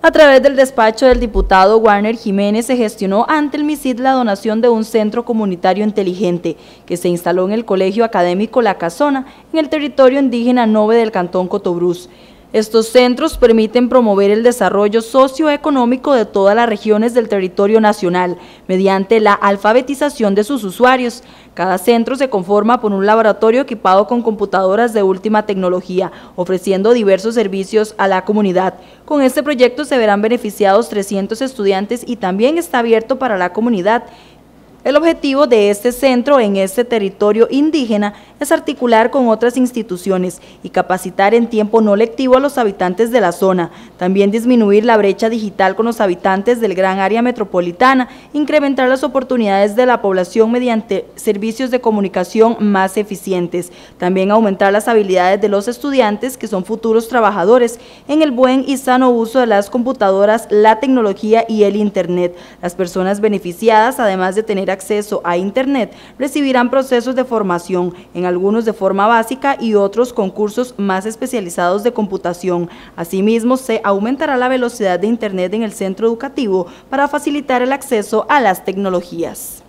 A través del despacho del diputado Warner Jiménez se gestionó ante el MISID la donación de un centro comunitario inteligente que se instaló en el Colegio Académico La Casona, en el territorio indígena Nove del Cantón Cotobruz. Estos centros permiten promover el desarrollo socioeconómico de todas las regiones del territorio nacional mediante la alfabetización de sus usuarios. Cada centro se conforma por un laboratorio equipado con computadoras de última tecnología, ofreciendo diversos servicios a la comunidad. Con este proyecto se verán beneficiados 300 estudiantes y también está abierto para la comunidad el objetivo de este centro en este territorio indígena es articular con otras instituciones y capacitar en tiempo no lectivo a los habitantes de la zona, también disminuir la brecha digital con los habitantes del gran área metropolitana, incrementar las oportunidades de la población mediante servicios de comunicación más eficientes, también aumentar las habilidades de los estudiantes que son futuros trabajadores en el buen y sano uso de las computadoras, la tecnología y el Internet. Las personas beneficiadas, además de tener acceso a Internet recibirán procesos de formación, en algunos de forma básica y otros con cursos más especializados de computación. Asimismo, se aumentará la velocidad de Internet en el centro educativo para facilitar el acceso a las tecnologías.